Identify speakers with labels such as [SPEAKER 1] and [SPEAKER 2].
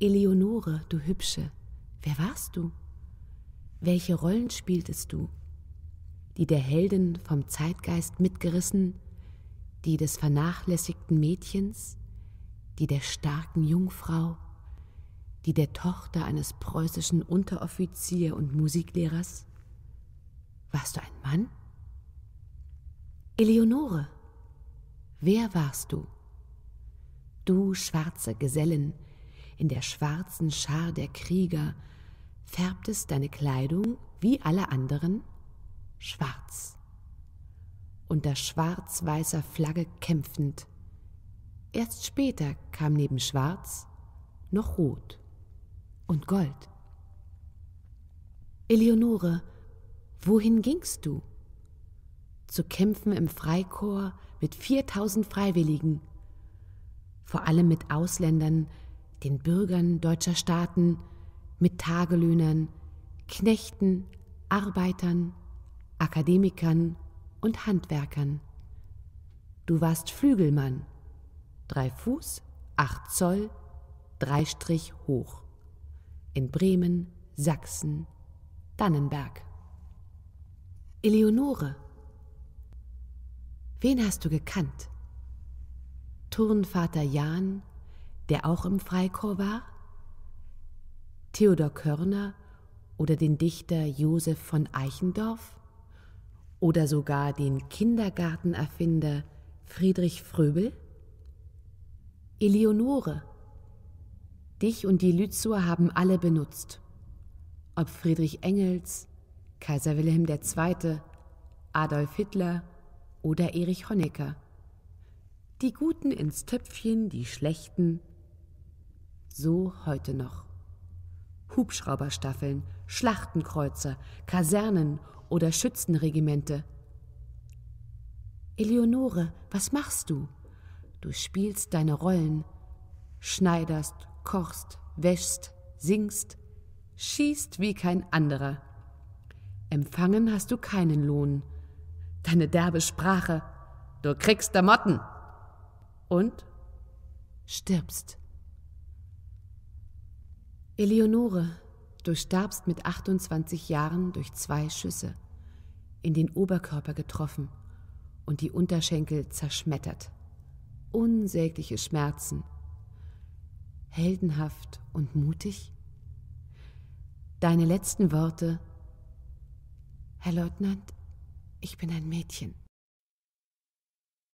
[SPEAKER 1] Eleonore, du Hübsche, wer warst du? Welche Rollen spieltest du? Die der Heldin vom Zeitgeist mitgerissen, die des vernachlässigten Mädchens, die der starken Jungfrau, die der Tochter eines preußischen Unteroffizier und Musiklehrers? Warst du ein Mann? Eleonore, wer warst du? Du schwarze Gesellen, in der schwarzen Schar der Krieger, färbtest deine Kleidung, wie alle anderen, schwarz. Unter schwarz-weißer Flagge kämpfend. Erst später kam neben Schwarz noch Rot und Gold. Eleonore, wohin gingst du? Zu kämpfen im Freikorps mit 4000 Freiwilligen, vor allem mit Ausländern, den Bürgern deutscher Staaten, mit Tagelöhnern, Knechten, Arbeitern, Akademikern und Handwerkern. Du warst Flügelmann, drei Fuß, acht Zoll, drei Strich hoch. In Bremen, Sachsen, Dannenberg. Eleonore. Wen hast du gekannt? Turnvater Jan der auch im Freikorps war? Theodor Körner oder den Dichter Josef von Eichendorff? Oder sogar den Kindergartenerfinder Friedrich Fröbel? Eleonore, dich und die Lützur haben alle benutzt. Ob Friedrich Engels, Kaiser Wilhelm II., Adolf Hitler oder Erich Honecker. Die Guten ins Töpfchen, die Schlechten so heute noch. Hubschrauberstaffeln, Schlachtenkreuzer, Kasernen oder Schützenregimente. Eleonore, was machst du? Du spielst deine Rollen, schneiderst, kochst, wäschst, singst, schießt wie kein anderer. Empfangen hast du keinen Lohn. Deine derbe Sprache, du kriegst der Motten und stirbst. Eleonore, du starbst mit 28 Jahren durch zwei Schüsse, in den Oberkörper getroffen und die Unterschenkel zerschmettert. Unsägliche Schmerzen. Heldenhaft und mutig? Deine letzten Worte, Herr Leutnant, ich bin ein Mädchen.